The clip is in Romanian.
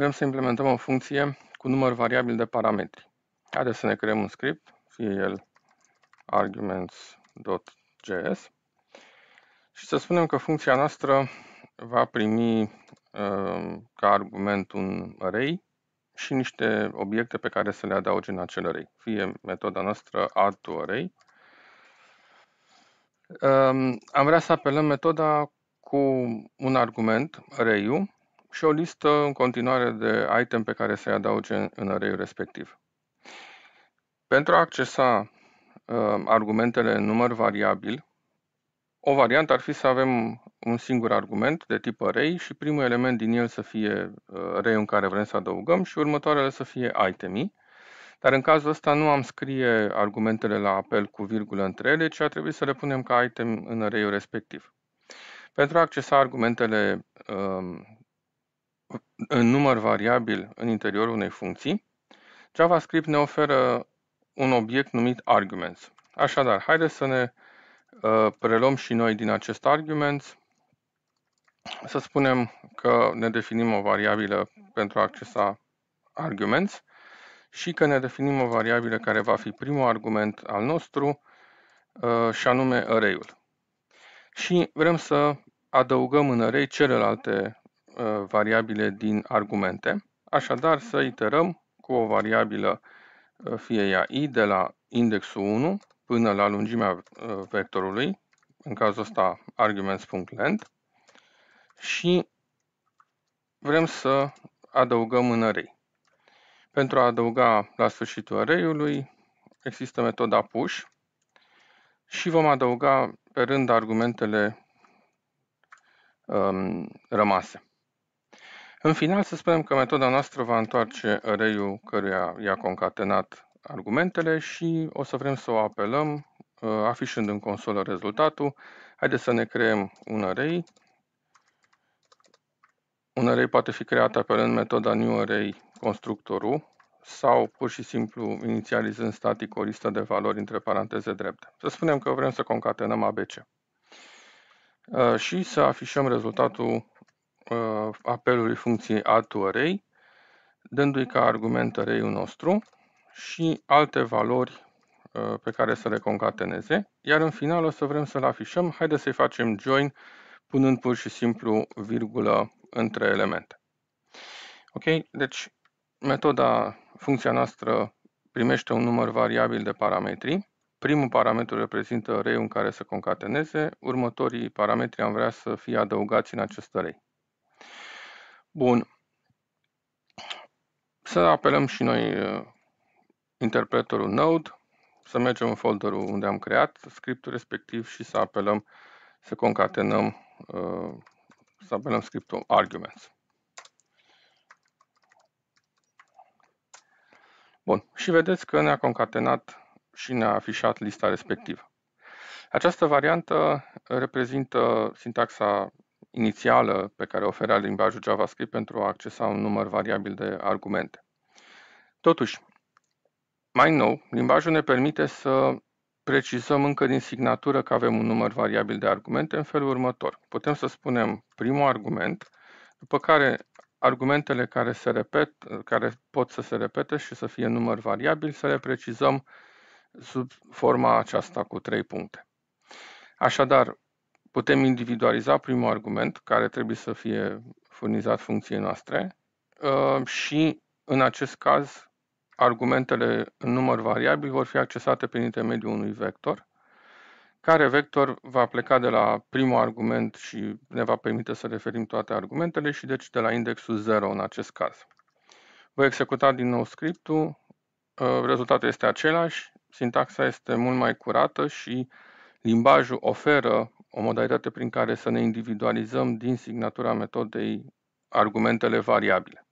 vrem să implementăm o funcție cu număr variabil de parametri. Haideți să ne creăm un script, fie el arguments.js și să spunem că funcția noastră va primi uh, ca argument un array și niște obiecte pe care să le adauge în acel array. Fie metoda noastră add to array. Um, am vrea să apelăm metoda cu un argument, array-ul, și o listă în continuare de item pe care să-i adauge în array respectiv. Pentru a accesa uh, argumentele în număr variabil, o variantă ar fi să avem un singur argument de tip array și primul element din el să fie uh, array în care vrem să adăugăm și următoarele să fie itemii. Dar în cazul ăsta nu am scrie argumentele la apel cu virgulă între ele, ci a trebuit să le punem ca item în array respectiv. Pentru a accesa argumentele uh, în număr variabil în interiorul unei funcții, JavaScript ne oferă un obiect numit arguments. Așadar, haideți să ne uh, preluăm și noi din acest arguments. Să spunem că ne definim o variabilă pentru a accesa arguments și că ne definim o variabilă care va fi primul argument al nostru uh, și anume array-ul. Și vrem să adăugăm în array celelalte Uh, variabile din argumente. Așadar, să iterăm cu o variabilă, uh, fie ea i, de la indexul 1 până la lungimea uh, vectorului, în cazul ăsta arguments.length, și vrem să adăugăm în array. Pentru a adăuga la sfârșitul array-ului există metoda push și vom adăuga pe rând argumentele um, rămase. În final, să sperăm că metoda noastră va întoarce răiul căruia i-a concatenat argumentele și o să vrem să o apelăm uh, afișând în consolă rezultatul. Haideți să ne creăm un array. Un array poate fi creat apelând metoda newArray constructorul sau pur și simplu inițializând static o listă de valori între paranteze drepte. Să spunem că vrem să concatenăm ABC uh, și să afișăm rezultatul uh, apelului funcției to array, dându-i ca argument array nostru și alte valori uh, pe care să le concateneze, iar în final o să vrem să-l afișăm, haideți să-i facem join punând pur și simplu virgulă între elemente. Ok, deci metoda, funcția noastră primește un număr variabil de parametri. Primul parametru reprezintă array în care să concateneze, următorii parametri am vrea să fie adăugați în acest array. Bun. Să apelăm și noi uh, interpretorul Node, să mergem în folderul unde am creat scriptul respectiv și să apelăm, să concatenăm, uh, să apelăm scriptul arguments. Bun, și vedeți că ne-a concatenat și ne-a afișat lista respectivă. Această variantă reprezintă sintaxa inițială pe care o oferea limbajul JavaScript pentru a accesa un număr variabil de argumente. Totuși, mai nou, limbajul ne permite să precizăm încă din signatură că avem un număr variabil de argumente în felul următor. Putem să spunem primul argument, după care argumentele care se repet, care pot să se repete și să fie număr variabil, să le precizăm sub forma aceasta cu trei puncte. Așadar, Putem individualiza primul argument, care trebuie să fie furnizat funcției noastre uh, și, în acest caz, argumentele în număr variabil vor fi accesate prin intermediul unui vector, care vector va pleca de la primul argument și ne va permite să referim toate argumentele și deci de la indexul 0 în acest caz. Voi executa din nou scriptul, uh, rezultatul este același, sintaxa este mult mai curată și limbajul oferă o modalitate prin care să ne individualizăm din signatura metodei argumentele variabile.